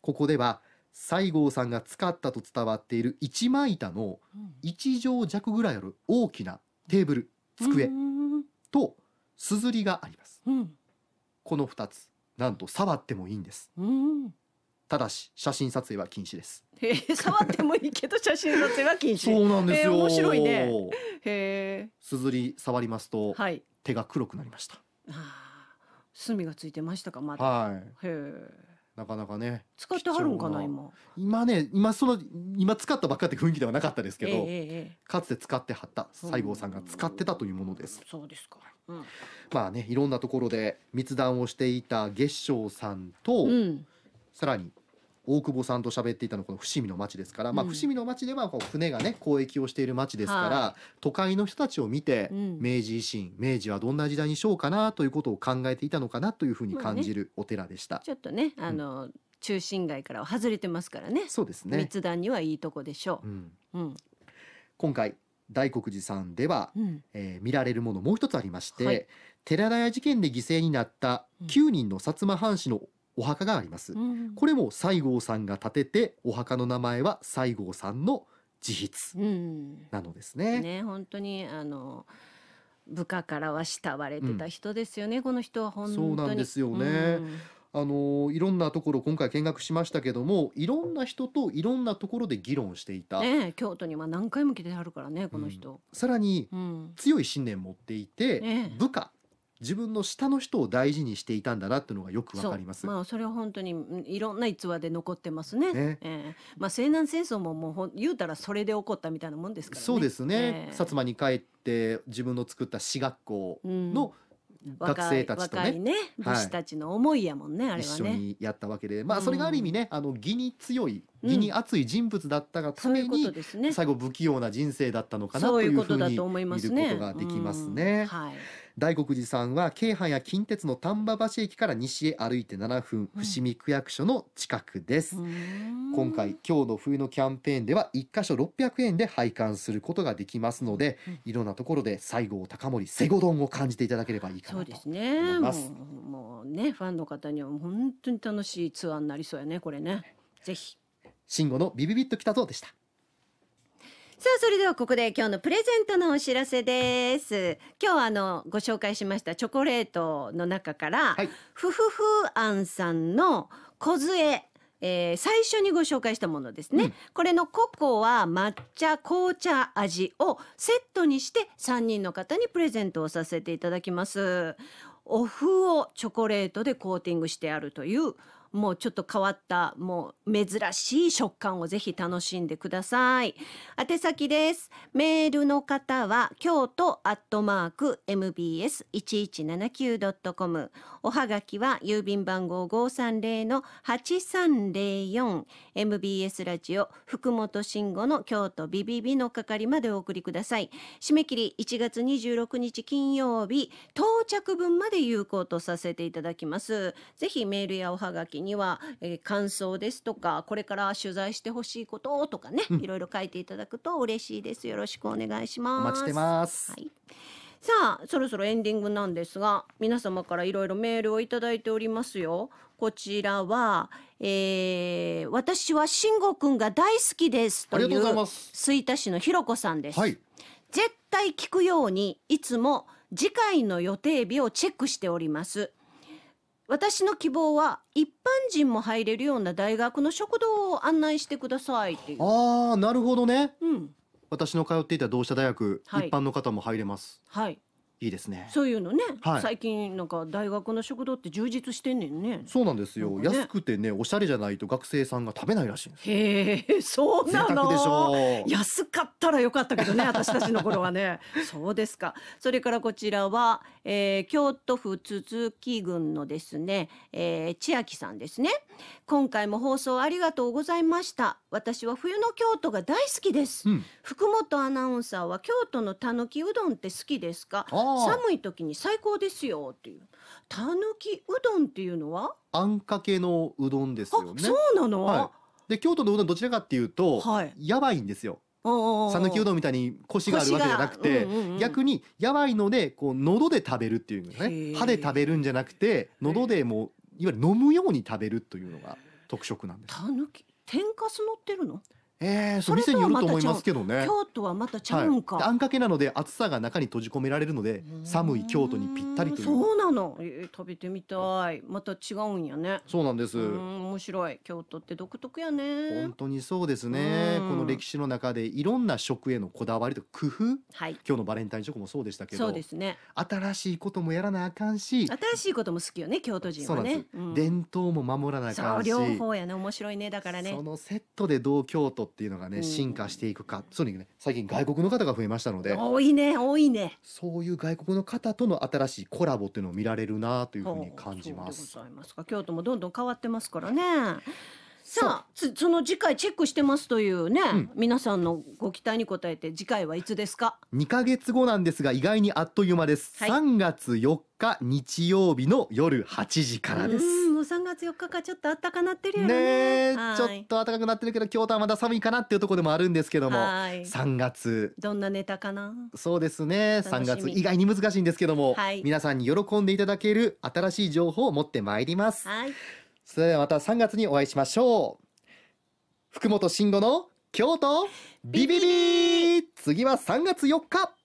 ここでは西郷さんが使ったと伝わっている一枚板の1畳弱ぐらいある大きなテーブル、机とすずりがあります。この2つ、なんと触ってもいいんです。ただし写真撮影は禁止です。え触ってもいいけど写真撮影は禁止。そうなんですよ。面白いね。へえ。すずり触りますと、はい、手が黒くなりました。ああ、墨がついてましたかまだ。はい。へえ。なかなかね。使ってはるんかな今。今ね、今その今使ったばっかって雰囲気ではなかったですけど、ええかつて使ってはった西郷さんが使ってたというものです。うそうですか。うん、まあね、いろんなところで密談をしていた月照さんと。うんさらに大久保さんと喋っていたのこの伏見の町ですから、まあ、伏見の町ではこう船がね交易をしている町ですから、都会の人たちを見て、明治維新明治はどんな時代にしようかなということを考えていたのかなというふうに感じるお寺でした。ちょっとねあの、中心街から外れてますからね。そうですね。密談にはいいとこでしょう。うん今回大黒寺さんでは、うん、えー、見られるものもう一つありまして、はい、寺田屋事件で犠牲になった9人の薩摩藩士のお墓があります、うん、これも西郷さんが建ててお墓の名前は西郷さんの自筆なのですね。うん、ね本当にあの部下からは慕われてた人ですよね、うん、この人は本当にそうなんですよね。あのいろんなところ今回見学しましたけどもいろんな人といろんなところで議論していた、ね、京都には何回も来てあるからねこの人、さらに、うん、強い信念持っていて、ね、部下自分の下の人を大事にしていたんだなっていうのがよくわかります。まあそれは本当にいろんな逸話で残ってますね。ねえー、まあ西南戦争ももう言うたらそれで起こったみたいなもんですから、ね、そうですね、えー、薩摩に帰って自分の作った私学校の、学生たちとね、ね、武士たちの思いやもんね、あれはね一緒にやったわけでまあそれがある意味ね、うん、あの義に強い義に熱い人物だったがために、うんね、最後不器用な人生だったのかなというふうに見ることができますね。うんはい大黒寺さんは京阪や近鉄の丹波橋駅から西へ歩いて7分、伏見区役所の近くです、今回今日の冬のキャンペーンでは1箇所600円で拝観することができますので、うん、いろんなところで西郷隆盛瀬古丼を感じていただければいいかなと思います、ね、もうねファンの方には本当に楽しいツアーになりそうやねこれねぜひ慎吾のビビビッときたぞでしたさあそれではここで今日のプレゼントのお知らせです今日あのご紹介しましたチョコレートの中から、ふふふあんさんの梢えー最初にご紹介したものですね、うんこれのココア抹茶紅茶味をセットにして3人の方にプレゼントをさせていただきますお麩をチョコレートでコーティングしてあるというもうちょっと変わったもう珍しい食感をぜひ楽しんでください宛先ですメールの方は京都アットマーク mbs1179.com おはがきは郵便番号530-8304 MBS ラジオ福本慎吾の京都ビビビの係までお送りください締め切り1月26日金曜日到着分まで有効とさせていただきますぜひメールやおはがき時には、えー、感想ですとかこれから取材してほしいこととかね、いろいろ書いていただくと嬉しいですよろしくお願いしますお待ちしてます、はいさあそろそろエンディングなんですが皆様からいろいろメールを頂いておりますよこちらは、えー、私は慎吾くんが大好きですという吹田市のひろこさんです、はい、絶対聞くようにいつも次回の予定日をチェックしております私の希望は一般人も入れるような大学の食堂を案内してくださいっていう。ああ、なるほどね。うん。私の通っていた同志社大学、はい一般の方も入れます。はい。いいですね。そういうのね、はい最近なんか大学の食堂って充実してんねんね。そうなんですよ、ね安くてねおしゃれじゃないと学生さんが食べないらしいんですへえ、そうな沢の。でしょう安かったらよかったけどね 私たちの頃はねそうですかそれからこちらは、えー京都府都木郡のですね、えー千秋さんですね今回も放送ありがとうございました私は冬の京都が大好きです、うん福本アナウンサーは京都のたぬきうどんって好きですかあ寒い時に最高ですよっていうたぬきうどんっていうのはあんかけのうどんですよねそうなの、はい、で京都のうどんどちらかっていうと、はい、やばいんですよぬきうどんみたいにコシがあるわけじゃなくて、うんうんうん、逆にやばいのでこう喉で食べるっていうね歯で食べるんじゃなくて喉でもういわゆる飲むように食べるというのが特色なんです。たぬき天かす乗ってるのええー、そう店によると思いますけどね京都はまたちゃうんか、はい、あんかけなので暑さが中に閉じ込められるので寒い京都にぴったりというそうなの、えー、食べてみたいまた違うんやねそうなんです面白い京都って独特やね本当にそうですねこの歴史の中でいろんな食へのこだわりと工夫、はい、今日のバレンタインチョコもそうでしたけどそうですね新しいこともやらなあかんし新しいことも好きよね京都人はね、うん、伝統も守らなあかんし両方やね面白いねだからねそのセットで同京都っていうのがね、進化していくかそうにね最近外国の方が増えましたので多いね多いねそういう外国の方との新しいコラボっていうのを見られるなというふうに感じます。そうでございますか京都もどんどん変わってますからね。さあその次回チェックしてますというね、うん、皆さんのご期待に応えて次回はいつですか2ヶ月後なんですが意外にあっという間です、はい、3月4日日曜日の夜8時からですもう3月4日かちょっと暖ったかなってるよねねちょっと暖かくなってるけど京都はまだ寒いかなっていうところでもあるんですけども3月どんなネタかなそうですね3月意外に難しいんですけども、はい、皆さんに喜んでいただける新しい情報を持ってまいります、はいそれではまた3月にお会いしましょう福本慎吾の京都ビビビ次は3月4日